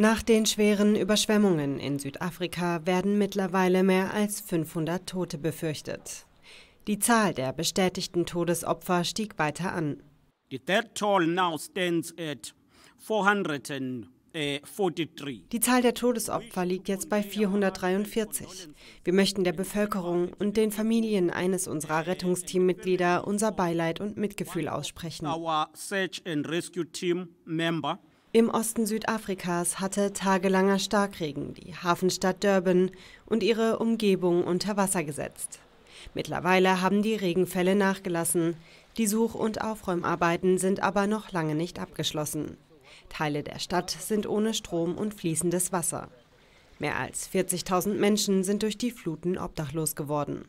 Nach den schweren Überschwemmungen in Südafrika werden mittlerweile mehr als 500 Tote befürchtet. Die Zahl der bestätigten Todesopfer stieg weiter an. Eh, die Zahl der Todesopfer liegt jetzt bei 443. Wir möchten der Bevölkerung und den Familien eines unserer Rettungsteammitglieder unser Beileid und Mitgefühl aussprechen. Im Osten Südafrikas hatte tagelanger Starkregen die Hafenstadt Durban und ihre Umgebung unter Wasser gesetzt. Mittlerweile haben die Regenfälle nachgelassen. Die Such- und Aufräumarbeiten sind aber noch lange nicht abgeschlossen. Teile der Stadt sind ohne Strom und fließendes Wasser. Mehr als 40.000 Menschen sind durch die Fluten obdachlos geworden.